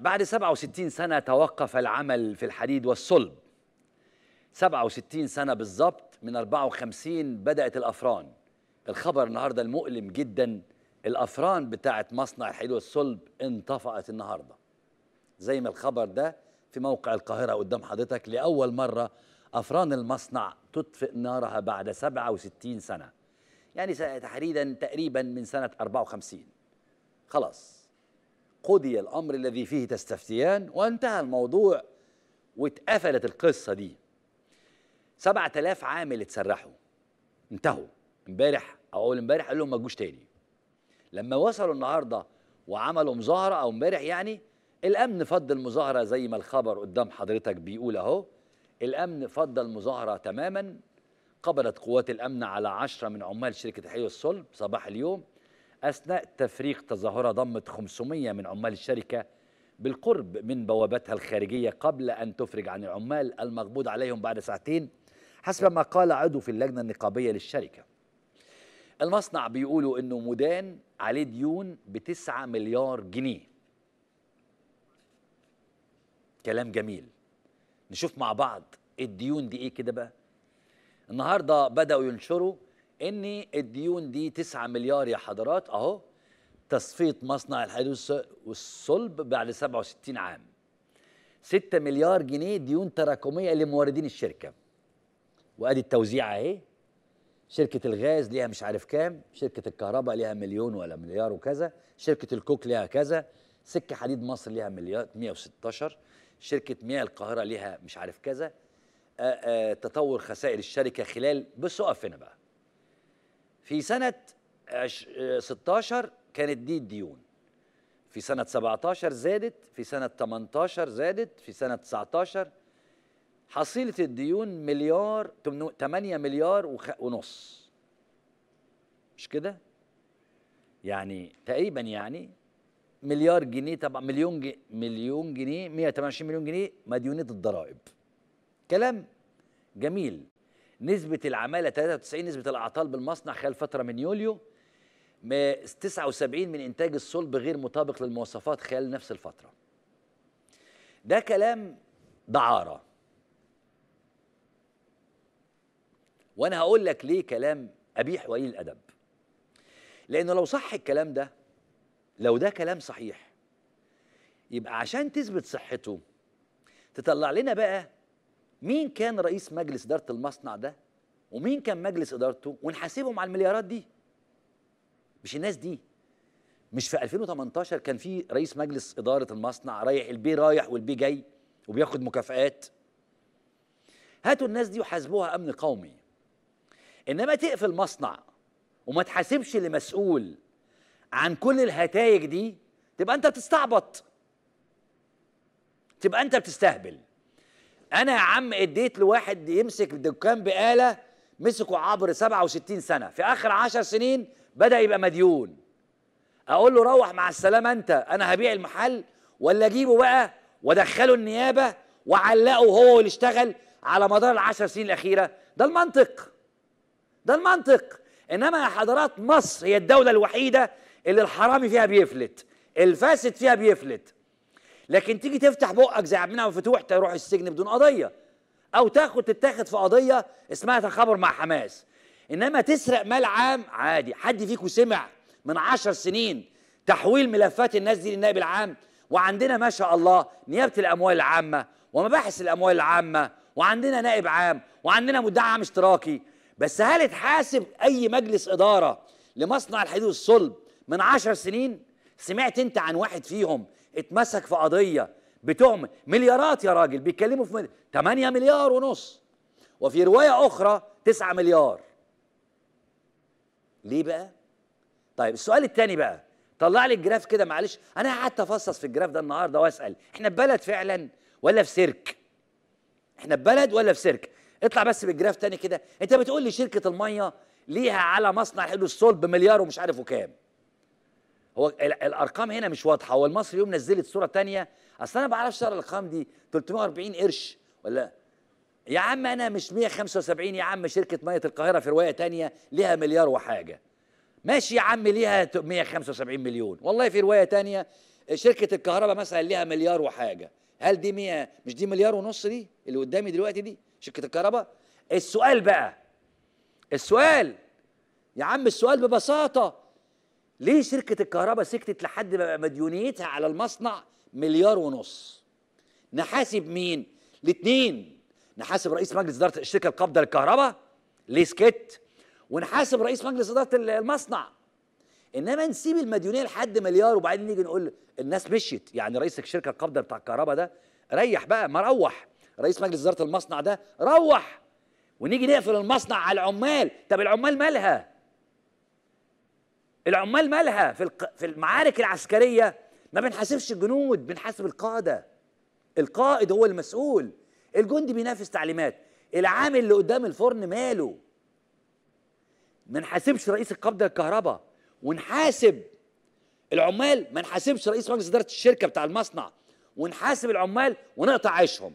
بعد 67 سنة توقف العمل في الحديد والصلب 67 سنة بالظبط من 54 بدأت الأفران الخبر النهاردة المؤلم جدا الأفران بتاعة مصنع الحديد والصلب انطفأت النهاردة زي ما الخبر ده في موقع القاهرة قدام حضرتك لأول مرة أفران المصنع تطفئ نارها بعد 67 سنة يعني تحديدا تقريبا من سنة 54 خلاص قضي الأمر الذي فيه تستفتيان وانتهى الموضوع واتقفلت القصة دي سبعة آلاف عامل اتسرحوا انتهوا امبارح أو أول امبارح قال لهم ما تجوش تاني لما وصلوا النهاردة وعملوا مظاهرة أو امبارح يعني الأمن فض المظاهرة زي ما الخبر قدام حضرتك بيقول أهو الأمن فض المظاهرة تماما قبلت قوات الأمن على عشرة من عمال شركة الحي والصلب صباح اليوم أثناء تفريغ تظاهرة ضمت 500 من عمال الشركة بالقرب من بوابتها الخارجية قبل أن تفرج عن العمال المقبوض عليهم بعد ساعتين حسب ما قال عضو في اللجنة النقابية للشركة المصنع بيقولوا أنه مدان عليه ديون بتسعة مليار جنيه كلام جميل نشوف مع بعض إيه الديون دي ايه كده بقى النهارده بدأوا ينشروا ان الديون دي 9 مليار يا حضرات اهو تصفيه مصنع الحديد والصلب بعد 67 عام 6 مليار جنيه ديون تراكميه لموردين الشركه وادي التوزيع اهي شركه الغاز ليها مش عارف كام شركه الكهرباء ليها مليون ولا مليار وكذا شركه الكوك ليها كذا سكه حديد مصر ليها مليار 116 شركه مياه القاهره ليها مش عارف كذا آآ آه، آآ آه، تطور خسائر الشركه خلال بص اقف هنا بقى في سنة 16 كانت دي الديون في سنة 17 زادت في سنة 18 زادت في سنة 19 حصيلة الديون مليار 8 مليار ونص مش كده؟ يعني تقريبا يعني مليار جنيه طبعا مليون جنيه مليون جنيه 128 مليون جنيه مديونية الضرائب كلام جميل نسبة العمالة 93 نسبة الأعطال بالمصنع خلال فترة من يوليو 79 من إنتاج الصلب غير مطابق للمواصفات خلال نفس الفترة ده كلام دعارة وأنا هقول لك ليه كلام أبيح وقليل الأدب لأنه لو صح الكلام ده لو ده كلام صحيح يبقى عشان تثبت صحته تطلع لنا بقى مين كان رئيس مجلس إدارة المصنع ده ومين كان مجلس إدارته ونحاسبهم على المليارات دي مش الناس دي مش في 2018 كان في رئيس مجلس إدارة المصنع رايح البي رايح والبي جاي وبياخد مكافآت هاتوا الناس دي وحاسبوها أمن قومي إنما تقفل مصنع وما تحاسبش اللي مسؤول عن كل الهتايج دي تبقى أنت بتستعبط تبقى أنت بتستهبل انا يا عم اديت لواحد يمسك دكان بقاله مسكه عبر 67 سنه في اخر 10 سنين بدا يبقى مديون اقول له روح مع السلامه انت انا هبيع المحل ولا اجيبه بقى وادخله النيابه وعلقه هو اللي اشتغل على مدار 10 سنين الاخيره ده المنطق ده المنطق انما يا حضرات مصر هي الدوله الوحيده اللي الحرامي فيها بيفلت الفاسد فيها بيفلت لكن تيجي تفتح بقك زي عبد المنعم فتوح تروح السجن بدون قضيه او تاخد تتاخد في قضيه اسمها تخابر مع حماس انما تسرق مال عام عادي حد فيكم سمع من عشر سنين تحويل ملفات الناس دي للنائب العام وعندنا ما شاء الله نيابه الاموال العامه ومباحث الاموال العامه وعندنا نائب عام وعندنا مدعي عام اشتراكي بس هل اتحاسب اي مجلس اداره لمصنع الحديد والصلب من عشر سنين سمعت انت عن واحد فيهم اتمسك في قضيه بتهم مليارات يا راجل بيتكلموا في 8 مليار ونص وفي روايه اخرى 9 مليار ليه بقى طيب السؤال الثاني بقى طلع لي الجراف كده معلش انا قعدت افصص في الجراف ده النهارده واسال احنا في بلد فعلا ولا في سيرك احنا في بلد ولا في سيرك اطلع بس بالجراف تاني كده انت بتقول لي شركه الميه ليها على مصنع حلو الصلب مليار ومش عارف وكام هو الارقام هنا مش واضحه هو المصري اليوم نزلت صوره ثانيه اصل انا ما بعرفش اقرا الارقام دي 340 قرش ولا يا عم انا مش 175 يا عم شركه ميه القاهره في روايه ثانيه ليها مليار وحاجه ماشي يا عم ليها 175 مليون والله في روايه ثانيه شركه الكهرباء مثلا ليها مليار وحاجه هل دي 100 مش دي مليار ونص دي اللي قدامي دلوقتي دي شركه الكهرباء السؤال بقى السؤال يا عم السؤال ببساطه ليه شركة الكهرباء سكتت لحد ما مديونيتها على المصنع مليار ونص نحاسب مين الاثنين نحاسب رئيس مجلس إدارة الشركة القابضة للكهرباء ليه سكت ونحاسب رئيس مجلس إدارة المصنع انما نسيب المديونيه لحد مليار وبعدين نيجي نقول الناس مشيت يعني رئيس الشركه القابضه بتاع الكهرباء ده ريح بقى ما روح رئيس مجلس اداره المصنع ده روح ونيجي نقفل المصنع على العمال طب العمال مالها العمال مالها في في المعارك العسكريه ما بنحاسبش الجنود بنحاسب القاده القائد هو المسؤول الجندي بينافس تعليمات العامل اللي قدام الفرن ماله ما نحاسبش رئيس القبضه للكهرباء ونحاسب العمال ما نحاسبش رئيس مجلس اداره الشركه بتاع المصنع ونحاسب العمال ونقطع عيشهم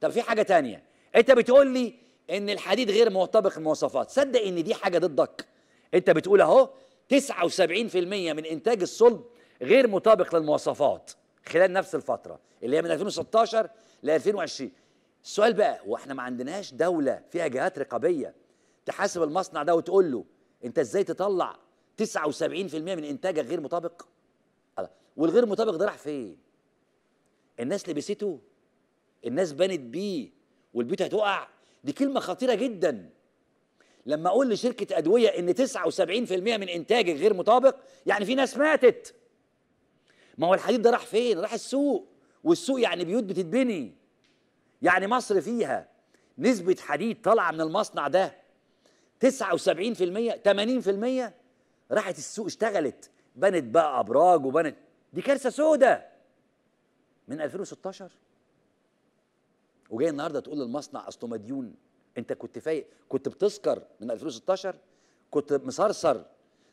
طب في حاجه تانية انت بتقول لي ان الحديد غير مطابق المواصفات صدق ان دي حاجه ضدك انت بتقول اهو 79% من إنتاج الصلب غير مطابق للمواصفات خلال نفس الفترة اللي هي من 2016 ل 2020 السؤال بقى واحنا ما عندناش دولة فيها جهات رقابية تحاسب المصنع ده وتقول له انت ازاي تطلع 79% من انتاجك غير مطابق والغير مطابق ده راح فين الناس لبسته الناس بنت بيه والبيوت هتقع دي كلمة خطيرة جدا لما اقول لشركه ادويه ان 79% من انتاجك غير مطابق يعني في ناس ماتت ما هو الحديد ده راح فين راح السوق والسوق يعني بيوت بتتبني يعني مصر فيها نسبه حديد طالعه من المصنع ده 79% 80% راحت السوق اشتغلت بنت بقى ابراج وبنت دي كارثه سودة من 2016 وجاي النهارده تقول للمصنع اصله مديون انت كنت فايق كنت بتسكر من 2016 كنت مصرصر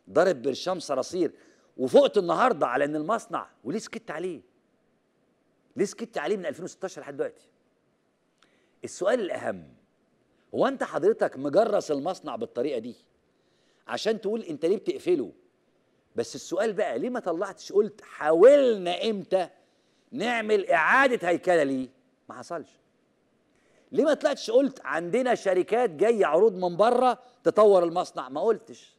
ضارب برشام صراصير وفقت النهارده على ان المصنع وليه سكت عليه؟ ليه سكت عليه من 2016 لحد دلوقتي؟ السؤال الاهم هو انت حضرتك مجرس المصنع بالطريقه دي عشان تقول انت ليه بتقفله؟ بس السؤال بقى ليه ما طلعتش قلت حاولنا امتى نعمل اعاده هيكله ليه؟ ما حصلش ليه ما طلعتش قلت عندنا شركات جايه عروض من بره تطور المصنع ما قلتش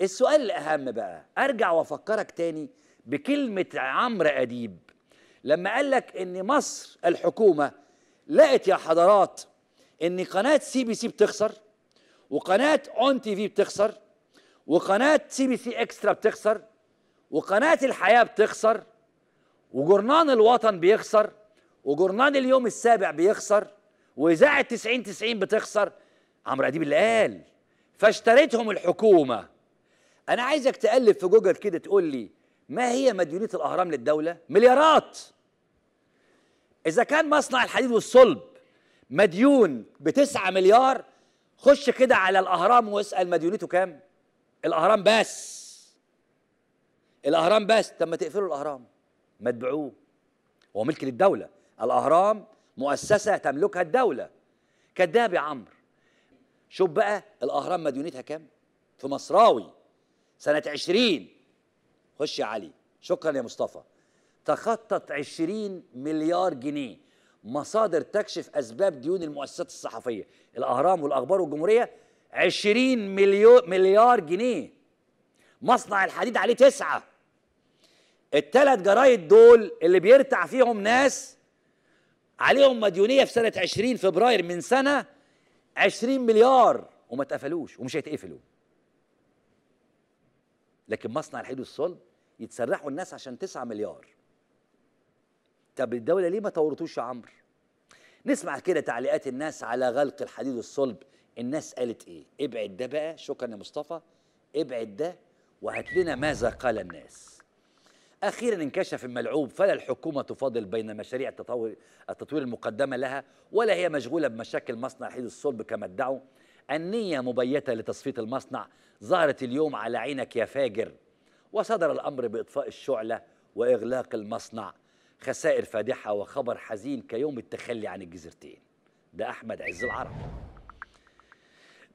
السؤال الاهم بقى ارجع وافكرك تاني بكلمه عمرو اديب لما قال لك ان مصر الحكومه لقت يا حضرات ان قناه سي بي سي بتخسر وقناه اون تي في بتخسر وقناه سي بي سي اكسترا بتخسر وقناه الحياه بتخسر وجرنان الوطن بيخسر وجرنان اليوم السابع بيخسر واذاعه 90 90 بتخسر عمرو اديب اللي قال فاشتريتهم الحكومه انا عايزك تقلب في جوجل كده تقول لي ما هي مديونيه الاهرام للدوله مليارات اذا كان مصنع الحديد والصلب مديون ب 9 مليار خش كده على الاهرام واسال مديونيته كام الاهرام بس الاهرام بس طب ما تقفلوا الاهرام ما تبيعوه هو ملك للدوله الاهرام مؤسسة تملكها الدولة كذاب يا عمرو شوف بقى الأهرام مديونتها كام في مصراوي سنة 20 خش يا علي شكرا يا مصطفى تخطط 20 مليار جنيه مصادر تكشف أسباب ديون المؤسسات الصحفية الأهرام والأخبار والجمهورية 20 مليو مليار جنيه مصنع الحديد عليه تسعة التلات جرايد دول اللي بيرتع فيهم ناس عليهم مديونيه في سنه 20 فبراير من سنه 20 مليار وما اتقفلوش ومش هيتقفلوا لكن مصنع الحديد والصلب يتسرحوا الناس عشان 9 مليار طب الدوله ليه ما طورتوش يا عمرو نسمع كده تعليقات الناس على غلق الحديد والصلب الناس قالت ايه ابعد ده بقى شكرا يا مصطفى ابعد ده وهات لنا ماذا قال الناس أخيرا انكشف الملعوب فلا الحكومة تفاضل بين مشاريع التطوير المقدمة لها ولا هي مشغولة بمشاكل مصنع حيد الصلب كما ادعوا النية مبيتة لتصفية المصنع ظهرت اليوم على عينك يا فاجر وصدر الأمر بإطفاء الشعلة وإغلاق المصنع خسائر فادحة وخبر حزين كيوم التخلي عن الجزيرتين ده أحمد عز العرب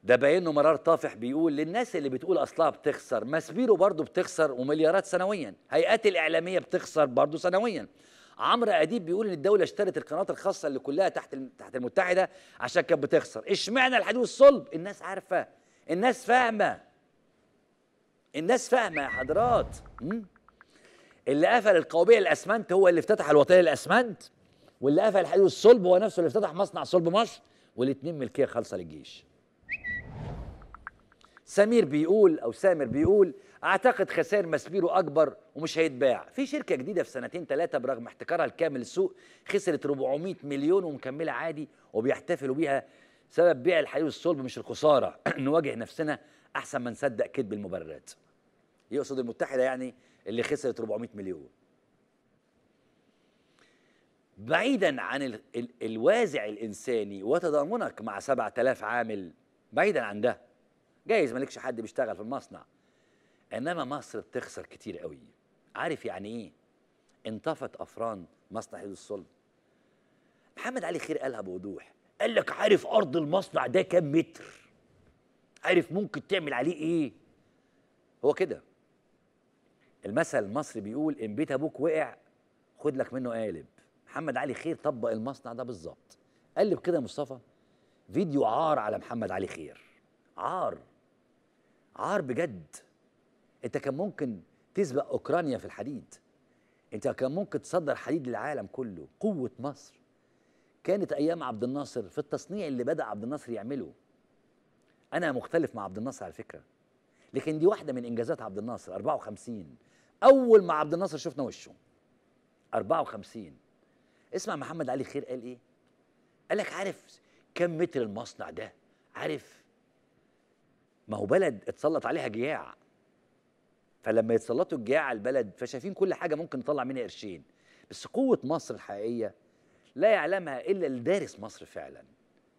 ده باينه مرار طافح بيقول للناس اللي بتقول اصلها بتخسر ماسبيرو برضه بتخسر ومليارات سنويا هيئات الاعلاميه بتخسر برضه سنويا عمرو اديب بيقول ان الدوله اشترت القنوات الخاصه اللي كلها تحت تحت المتحده عشان كانت بتخسر اشمعنى الحديد والصلب الناس عارفه الناس فاهمه الناس فاهمه يا حضرات اللي قفل القوبيه الاسمنت هو اللي افتتح الوطنيه الاسمنت واللي قفل الحديد والصلب هو نفسه اللي افتتح مصنع صلب مصر والاثنين ملكيه خالصه للجيش سمير بيقول او سامر بيقول اعتقد خسائر ماسبيرو اكبر ومش هيتباع في شركه جديده في سنتين ثلاثه برغم احتكارها الكامل للسوق خسرت 400 مليون ومكمله عادي وبيحتفلوا بيها سبب بيع الحليب الصلب مش الخساره نواجه نفسنا احسن ما نصدق كذب المبررات يقصد المتحده يعني اللي خسرت 400 مليون بعيدا عن ال ال الوازع الانساني وتضامنك مع 7000 عامل بعيدا عن ده جايز مالكش حد بيشتغل في المصنع انما مصر بتخسر كتير قوي عارف يعني ايه انطفت افران مصنع حدود الصلب محمد علي خير قالها بوضوح قال لك عارف ارض المصنع ده كام متر عارف ممكن تعمل عليه ايه هو كده المثل المصري بيقول ان بيت ابوك وقع خد لك منه قالب محمد علي خير طبق المصنع ده بالظبط قلب كده يا مصطفى فيديو عار على محمد علي خير عار عار بجد انت كان ممكن تسبق اوكرانيا في الحديد انت كان ممكن تصدر حديد للعالم كله قوه مصر كانت ايام عبد الناصر في التصنيع اللي بدا عبد الناصر يعمله انا مختلف مع عبد الناصر على فكره لكن دي واحده من انجازات عبد الناصر 54 اول ما عبد الناصر شفنا وشه 54 اسمع محمد علي خير قال ايه قال لك عارف كم متر المصنع ده عارف ما هو بلد اتسلط عليها جياع فلما يتسلطوا الجياع على البلد فشايفين كل حاجه ممكن نطلع منها قرشين بس قوه مصر الحقيقيه لا يعلمها الا اللي دارس مصر فعلا